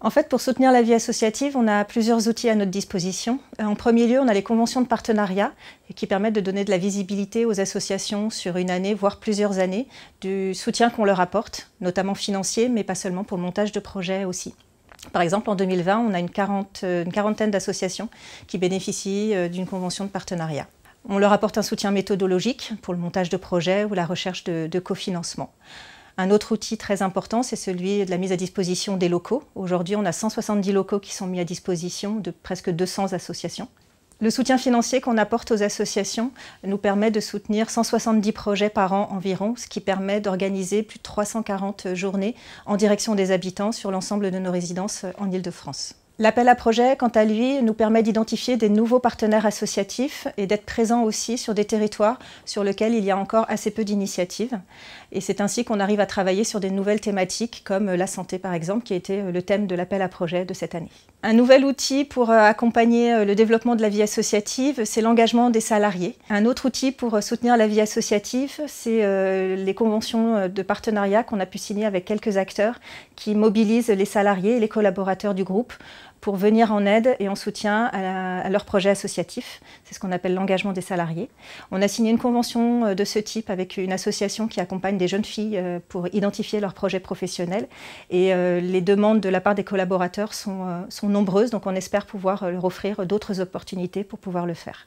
En fait, pour soutenir la vie associative, on a plusieurs outils à notre disposition. Euh, en premier lieu, on a les conventions de partenariat qui permettent de donner de la visibilité aux associations sur une année, voire plusieurs années, du soutien qu'on leur apporte, notamment financier, mais pas seulement pour le montage de projets aussi. Par exemple, en 2020, on a euh, une, quarantaine d'associations qui bénéficient euh, d'une convention de partenariat. On leur apporte un soutien méthodologique pour le montage de projets ou la recherche de, de cofinancement. Un autre outil très important, c'est celui de la mise à disposition des locaux. Aujourd'hui, on a 170 locaux qui sont mis à disposition de presque 200 associations. Le soutien financier qu'on apporte aux associations nous permet de soutenir 170 projets par an environ, ce qui permet d'organiser plus de 340 journées en direction des habitants sur l'ensemble de nos résidences en Ile-de-France. L'appel à projet, quant à lui, nous permet d'identifier des nouveaux partenaires associatifs et d'être présents aussi sur des territoires sur lesquels il y a encore assez peu d'initiatives. Et c'est ainsi qu'on arrive à travailler sur des nouvelles thématiques comme la santé par exemple, qui a été euh, le thème de l'appel à projet de cette année. Un nouvel outil pour euh, accompagner euh, le développement de la vie associative, c'est l'engagement des salariés. Un autre outil pour soutenir la vie associative, c'est les conventions de partenariat qu'on a pu signer avec quelques acteurs qui mobilisent les salariés et les collaborateurs du groupe pour venir en aide et en soutien à, leur projet associatif. C'est ce qu'on appelle l'engagement des salariés. On a signé une convention euh, de ce type avec une association qui accompagne des jeunes filles euh, pour identifier leurs projets professionnels. Et euh, les demandes de la part des collaborateurs sont nombreuses, donc on espère pouvoir leur offrir d'autres opportunités pour pouvoir le faire.